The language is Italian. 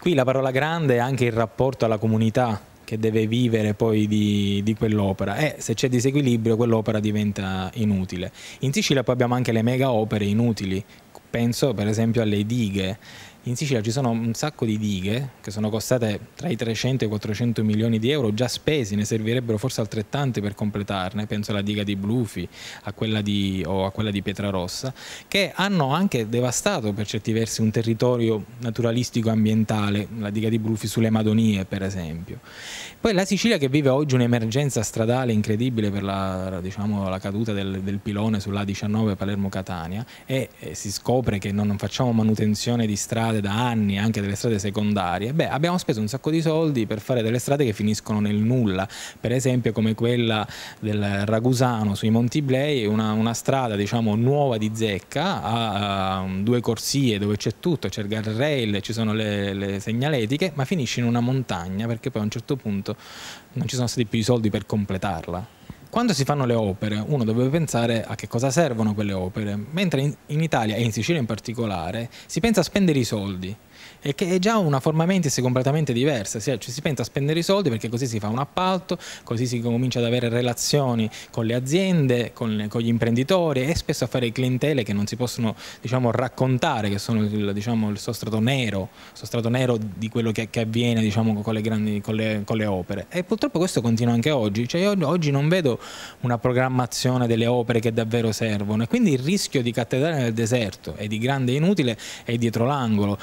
Qui la parola grande è anche il rapporto alla comunità che deve vivere poi di, di quell'opera e se c'è disequilibrio quell'opera diventa inutile. In Sicilia poi abbiamo anche le mega opere inutili, penso per esempio alle dighe in Sicilia ci sono un sacco di dighe che sono costate tra i 300 e i 400 milioni di euro già spesi, ne servirebbero forse altrettanti per completarne, penso alla diga di Blufi a di, o a quella di Pietrarossa, che hanno anche devastato per certi versi un territorio naturalistico ambientale, la diga di Blufi sulle Madonie per esempio. Poi la Sicilia che vive oggi un'emergenza stradale incredibile per la, diciamo, la caduta del, del, pilone sulla 19 Palermo-Catania e, e eh, si scopre che non facciamo manutenzione di strade strade da anni, anche delle strade secondarie, beh, abbiamo speso un sacco di soldi per fare delle strade che finiscono nel nulla, per esempio come quella del Ragusano sui Monti Blei, una, una strada diciamo nuova di zecca, ha uh, due corsie dove c'è tutto, c'è il guardrail, ci sono le, le segnaletiche, ma finisce in una montagna perché poi a un certo punto non ci sono stati più i soldi per completarla. Quando si fanno le opere, uno dovrebbe pensare a che cosa servono quelle opere, mentre in, in Italia e in Sicilia in particolare si pensa a spendere i soldi e che è già una forma mentis completamente diversa, cioè, ci si penta a spendere i soldi perché così si fa un appalto, così si comincia ad avere relazioni con le aziende, con, con gli imprenditori e spesso a fare clientele che non si possono diciamo, raccontare, che sono il, diciamo, il sostrato nero, sostrato nero di quello che, che avviene diciamo, con, le grandi, con, le, con, le opere. E purtroppo questo continua anche oggi, cioè, io oggi non vedo una programmazione delle opere che davvero servono e quindi il rischio di cattedrale nel deserto e di grande inutile è dietro l'angolo.